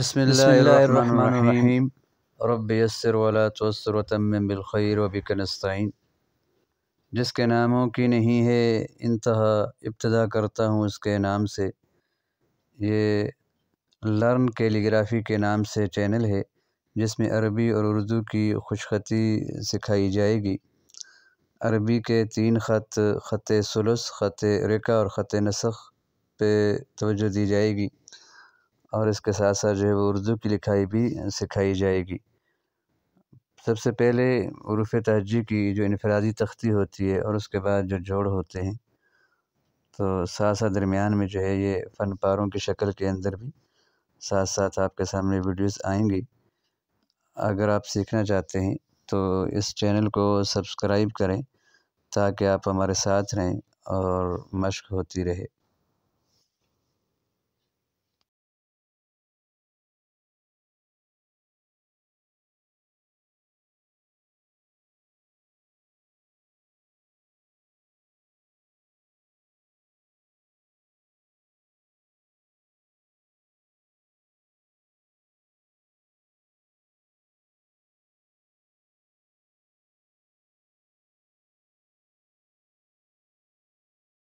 بسم اللہ الرحمن, الرحیم رب یسر ولا توسر وتمم بالخیر و نستعین جس کے ناموں کی نہیں ہے انتہا ابتدا کرتا ہوں اس کے نام سے یہ لرن کیلیگرافی کے نام سے چینل ہے جس میں عربی اور اردو کی خوشخطی سکھائی جائے گی عربی کے تین خط خط خط رکا اور خط نسخ پہ توجہ دی جائے گی और इसके साथ साथ जो है वो उर्दू की लिखाई भी सिखाई जाएगी सबसे पहले रूफ़ तहजी की जो इनफरादी तख्ती होती है और उसके बाद जो जोड़ होते हैं तो साथ साथ दरमियान में जो है ये फ़न पारों की शक्ल के अंदर भी साथ साथ आपके सामने वीडियोस आएंगी अगर आप सीखना चाहते हैं तो इस चैनल को सब्सक्राइब करें ताकि आप हमारे साथ रहें और मश्क होती रहे